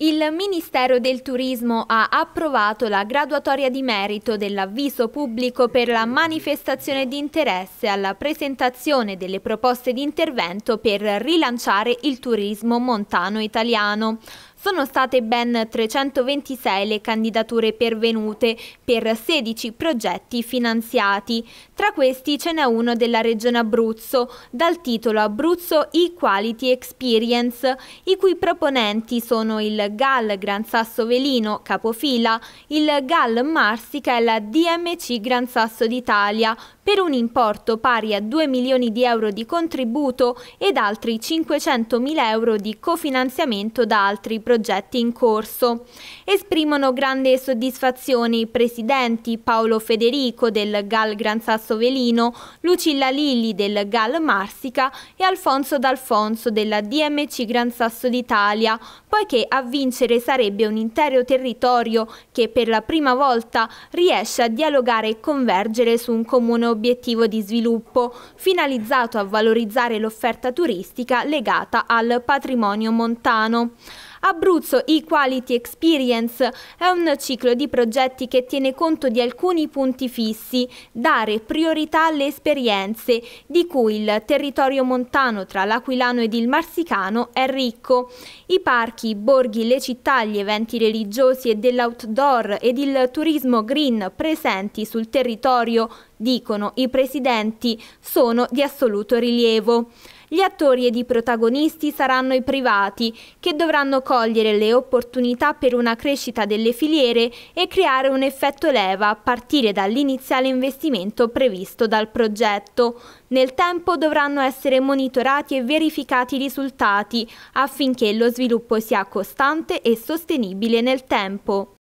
Il Ministero del Turismo ha approvato la graduatoria di merito dell'avviso pubblico per la manifestazione di interesse alla presentazione delle proposte di intervento per rilanciare il turismo montano italiano. Sono state ben 326 le candidature pervenute per 16 progetti finanziati. Tra questi ce n'è uno della Regione Abruzzo, dal titolo Abruzzo E-Quality Experience, i cui proponenti sono il GAL Gran Sasso Velino, capofila, il GAL Marsica e la DMC Gran Sasso d'Italia, per un importo pari a 2 milioni di euro di contributo ed altri 500 mila euro di cofinanziamento da altri progetti progetti in corso. Esprimono grande soddisfazione i presidenti Paolo Federico del GAL Gran Sasso Velino, Lucilla Lilli del GAL Marsica e Alfonso D'Alfonso della DMC Gran Sasso d'Italia, poiché a vincere sarebbe un intero territorio che per la prima volta riesce a dialogare e convergere su un comune obiettivo di sviluppo, finalizzato a valorizzare l'offerta turistica legata al patrimonio montano. Abruzzo Equality Experience è un ciclo di progetti che tiene conto di alcuni punti fissi, dare priorità alle esperienze, di cui il territorio montano tra l'Aquilano ed il Marsicano è ricco. I parchi, i borghi, le città, gli eventi religiosi e dell'outdoor ed il turismo green presenti sul territorio, dicono i presidenti, sono di assoluto rilievo. Gli attori ed i protagonisti saranno i privati, che dovranno cogliere le opportunità per una crescita delle filiere e creare un effetto leva a partire dall'iniziale investimento previsto dal progetto. Nel tempo dovranno essere monitorati e verificati i risultati affinché lo sviluppo sia costante e sostenibile nel tempo.